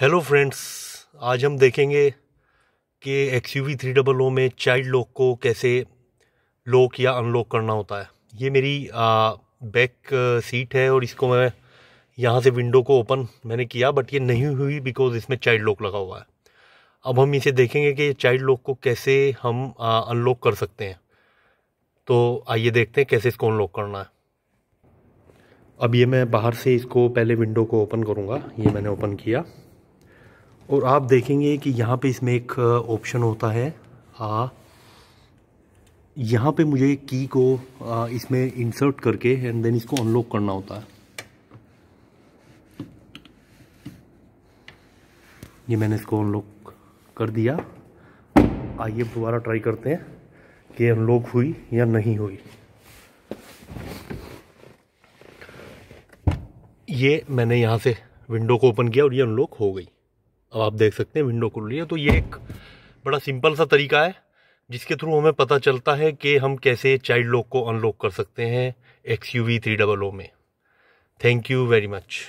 hello friends आज हम देखेंगे कि X U V three double O में चाइल्ड लॉक को कैसे लॉक या अनलॉक करना होता है ये मेरी आ, बैक सीट है और इसको मैं यहाँ से विंडो को ओपन मैंने किया बट ये नहीं हुई बिकॉज इसमें चाइल्ड लॉक लगा हुआ है अब हम इसे देखेंगे कि चाइल्ड लॉक को कैसे हम अनलॉक कर सकते हैं तो आइए देखते हैं कैसे इसको अनलॉक करना है अब ये मैं बाहर से इसको पहले विंडो को ओपन करूँगा ये मैंने ओपन किया और आप देखेंगे कि यहाँ पे इसमें एक ऑप्शन होता है आ यहाँ पे मुझे की को आ, इसमें इंसर्ट करके एंड देन इसको अनलॉक करना होता है ये मैंने इसको अनलॉक कर दिया आइए दोबारा ट्राई करते हैं कि अनलॉक हुई या नहीं हुई ये मैंने यहाँ से विंडो को ओपन किया और ये अनलॉक हो गई अब आप देख सकते हैं विंडो खुल रही है तो ये एक बड़ा सिंपल सा तरीका है जिसके थ्रू हमें पता चलता है कि हम कैसे चाइल्ड लॉक को अनलॉक कर सकते हैं X U V three double O में थैंक यू वेरी मच